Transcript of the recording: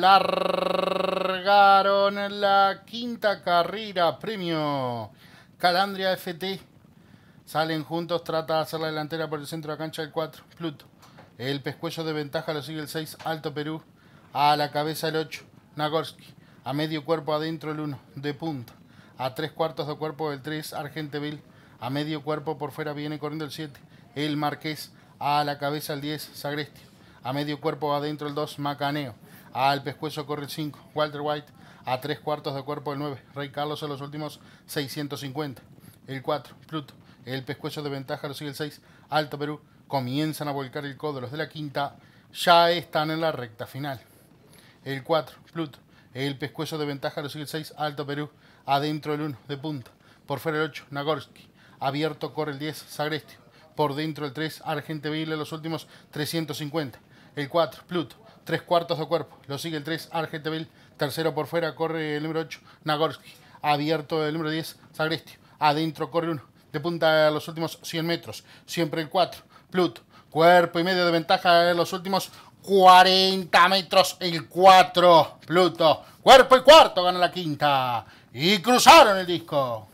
largaron la quinta carrera premio Calandria FT. Salen juntos, trata de hacer la delantera por el centro de la cancha el 4, Pluto. El pescuello de ventaja lo sigue el 6, Alto Perú. A la cabeza el 8, Nagorski. A medio cuerpo adentro el 1, de punta. A tres cuartos de cuerpo el 3, Argenteville. A medio cuerpo por fuera viene corriendo el 7, el Marqués. A la cabeza el 10, Sagresti. A medio cuerpo adentro el 2, Macaneo. Al pescuezo corre el 5, Walter White a tres cuartos de cuerpo el 9, Rey Carlos en los últimos 650, el 4, Pluto, el pescuezo de ventaja lo sigue el 6, Alto Perú, comienzan a volcar el codo, los de la quinta ya están en la recta final. El 4, Pluto, el pescuezo de ventaja lo sigue el 6, Alto Perú, adentro el 1, de punta, por fuera el 8, Nagorski, abierto corre el 10, Sagrestio, por dentro el 3, Argente Argenteville los últimos 350, el 4, Pluto, tres cuartos de cuerpo. Lo sigue el 3, Argeteville. Tercero por fuera corre el número 8, Nagorski. Abierto el número 10, Sagrestio. Adentro corre uno. De punta a los últimos 100 metros. Siempre el 4, Pluto. Cuerpo y medio de ventaja en los últimos 40 metros. El 4, Pluto. Cuerpo y cuarto gana la quinta. Y cruzaron el disco.